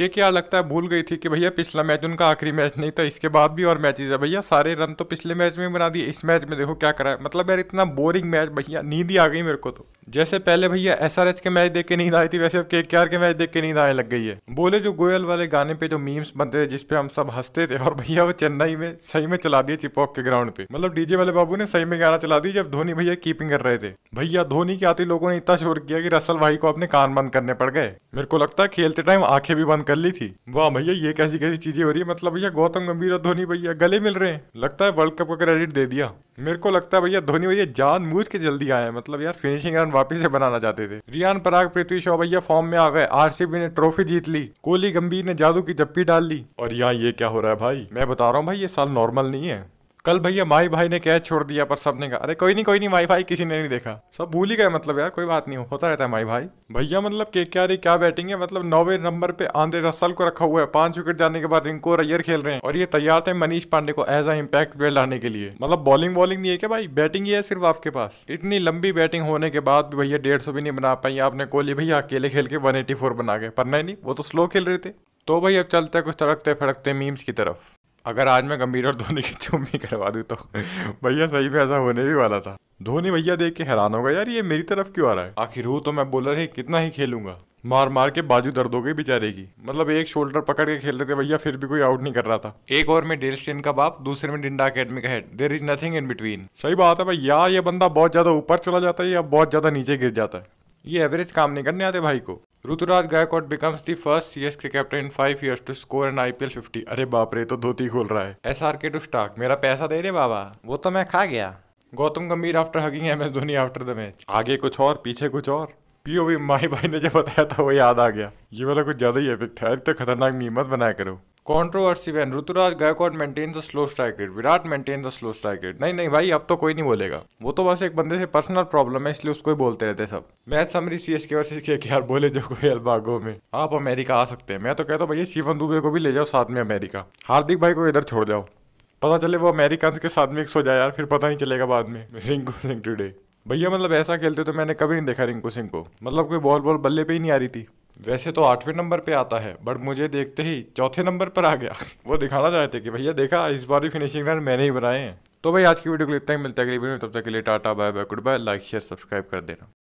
के क्या लगता है भूल गई थी कि भैया पिछला मैच उनका आखिरी मैच नहीं था इसके बाद भी और मैचेज है भैया सारे रन तो पिछले मैच में बना दिए इस मैच में देखो क्या करा है मतलब यार इतना बोरिंग मैच भैया नींद ही आ गई मेरे को तो जैसे पहले भैया एस आर एच के मैच देख के नींद आई थी वैसे अब के के आर के मैच देख के नींद आने लग गई है बोले जो गोयल वाले गाने पे जो मीम्स बनते थे जिसपे हम सब हंसते थे और भैया वो चेन्नई में सही में चला दिए चिपॉक के ग्राउंड पे मतलब डीजे वाले बाबू ने सही में गाना चला दी जब धोनी भैया कीपिंग कर रहे थे भैया धोनी के आते लोगों ने इतना शोर किया कि रसल भाई को अपने कान बंद करने पड़ गए मेरे को लगता है खेलते टाइम आंखें भी बंद कर ली थी वाह भैया ये कैसी कैसी चीजें हो रही है मतलब भैया गौतम गंभीर और धोनी भैया गले मिल रहे हैं लगता है वर्ल्ड कप का क्रेडिट दे दिया मेरे को लगता है भैया धोनी भैया मूझ के जल्दी आए मतलब यार फिनिशिंग रन वापिस से बनाना चाहते थे रियान पराग पृथ्वी शॉ भैया फॉर्म में आ गए आरसीबी ने ट्रॉफी जीत ली कोहली गंभीर ने जादू की जप्पी डाल ली और यहाँ ये क्या हो रहा है भाई मैं बता रहा हूँ भाई ये साल नॉर्मल नहीं है कल भैया माई भाई ने कैच छोड़ दिया पर सबने कहा अरे कोई नहीं कोई नहीं माई भाई किसी ने नहीं देखा सब भूल ही गए मतलब यार कोई बात नहीं हो, होता रहता है माई भाई भैया मतलब के क्या क्या बैटिंग है मतलब नौवे नंबर पे आंधे रसल को रखा हुआ है पांच विकेट जाने के बाद रिंको रैयर खेल रहे हैं और ये तैयार थे मनीष पांडे को एज अ इम्पैक्ट प्लेयर लाने के लिए मतलब बॉलिंग बॉलिंग नहीं है क्या भाई बैटिंग ही है सिर्फ आपके पास इतनी लंबी बैटिंग होने के बाद भी भैया डेढ़ सौ भी नहीं बना पाई आपने कोहली भैया अकेले खेल के वन एटी फोर बना गए पर नहीं वो तो स्लो खेल रहे थे तो भाई अब चलते कुछ तड़कते फड़कते मीम्स की तरफ अगर आज मैं गंभीर और धोनी की चुम्मी करवा दूँ तो भैया सही में ऐसा होने भी वाला था धोनी भैया देख के हैरान होगा यार ये मेरी तरफ क्यों आ रहा है आखिर हूँ तो मैं बोलर ही कितना ही खेलूंगा मार मार के बाजू दर्द हो गई बेचारे की मतलब एक शोल्डर पकड़ के खेल रहे थे भैया फिर भी कोई आउट नहीं कर रहा था एक ओवर में डेल स्टेन का बाप दूसरे में डिंडा अकेडमी का head there is nothing in between सही बात है भैया ये बंदा बहुत ज्यादा ऊपर चला जाता है या बहुत ज्यादा नीचे गिर जाता है ये एवरेज काम नहीं करने आते भाई को Ruturaj Gaikwad becomes the first के captain in five years to score an I P L fifty अरे बाप रे तो धोती खोल रहा है एस आर के टू स्टॉक मेरा पैसा दे रहे बाबा वो तो मैं खा गया Gautam Gambhir after hugging M S Dhoni after the match आगे कुछ और पीछे कुछ और पीओवी माई भाई ने जो बताया था वो याद आ गया ये वाला कुछ ज्यादा ही एपिक था तो खतरनाक नीमत बनाया करो controversy ban Ruturaj Gaikwad maintains a slow strike rate Virat maintains a slow strike rate नहीं नहीं भाई अब तो कोई नहीं बोलेगा वो तो बस एक बंदे से पर्सनल प्रॉब्लम है इसलिए उसको ही बोलते रहते सब match summary C S K versus के यार बोले जो कोई अलबागो में आप अमेरिका आ सकते हैं मैं तो कहता हूँ भैया शिवन दुबे को भी ले जाओ साथ में अमेरिका हार्दिक भाई को इधर छोड़ जाओ पता चले वो अमेरिकन के साथ मिक्स हो जाए यार फिर पता नहीं चलेगा बाद में रिंकू सिंह टुडे भैया मतलब ऐसा खेलते तो मैंने कभी नहीं देखा रिंकू सिंह को मतलब कोई बॉल बॉल बल्ले पे ही नहीं आ रही थी वैसे तो आठवें नंबर पे आता है बट मुझे देखते ही चौथे नंबर पर आ गया वो दिखाना चाहते कि भैया देखा इस बार भी फिनिशिंग रन मैंने ही बनाए हैं तो भाई आज की वीडियो को इतना ही मिलता है अगली वीडियो में तब तक के लिए tata bye bye goodbye like share subscribe कर देना